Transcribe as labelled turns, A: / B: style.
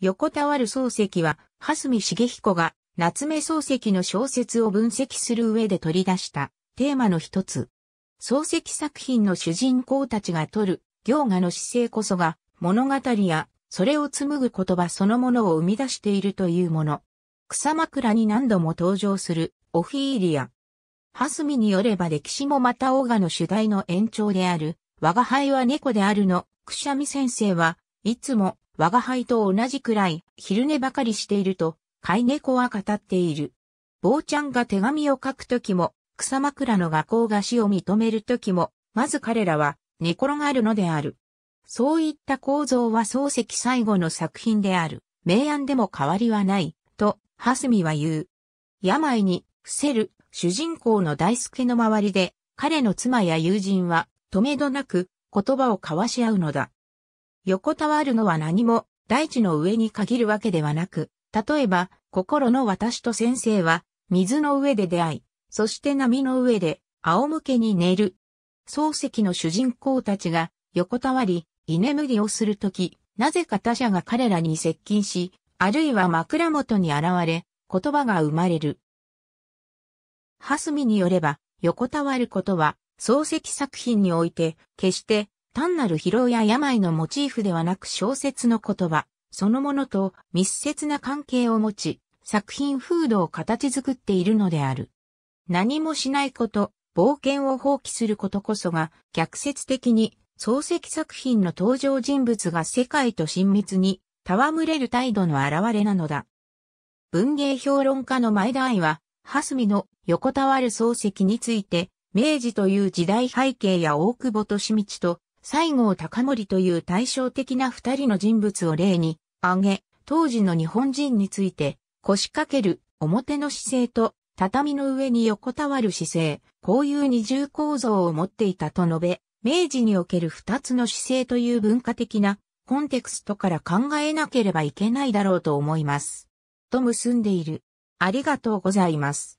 A: 横たわる漱石は、蓮見茂彦が、夏目漱石の小説を分析する上で取り出したテーマの一つ。漱石作品の主人公たちが取る行画の姿勢こそが物語やそれを紡ぐ言葉そのものを生み出しているというもの。草枕に何度も登場するオフィーリア。ハスミによれば歴史もまたオガの主題の延長である、我が輩は猫であるの、くしゃみ先生は、いつも我が輩と同じくらい昼寝ばかりしていると、飼い猫は語っている。坊ちゃんが手紙を書くときも、草枕の学校が死を認めるときも、まず彼らは寝転がるのである。そういった構造は漱石最後の作品である。明暗でも変わりはない、と、ハスミは言う。病に、伏せる、主人公の大助の周りで、彼の妻や友人は、止めどなく、言葉を交わし合うのだ。横たわるのは何も、大地の上に限るわけではなく、例えば、心の私と先生は、水の上で出会い、そして波の上で、仰向けに寝る。漱石の主人公たちが、横たわり、居眠りをするとき、なぜか他者が彼らに接近し、あるいは枕元に現れ、言葉が生まれる。蓮見によれば、横たわることは、漱石作品において、決して単なる疲労や病のモチーフではなく小説の言葉、そのものと密接な関係を持ち、作品風土を形作っているのである。何もしないこと、冒険を放棄することこそが、逆説的に、漱石作品の登場人物が世界と親密に、戯れる態度の表れなのだ。文芸評論家の前田愛は、蓮見の横たわる漱石について、明治という時代背景や大久保利道と西郷隆盛という対照的な二人の人物を例に挙げ、当時の日本人について、腰掛ける表の姿勢と畳の上に横たわる姿勢、こういう二重構造を持っていたと述べ、明治における二つの姿勢という文化的なコンテクストから考えなければいけないだろうと思います。と結んでいる。ありがとうございます。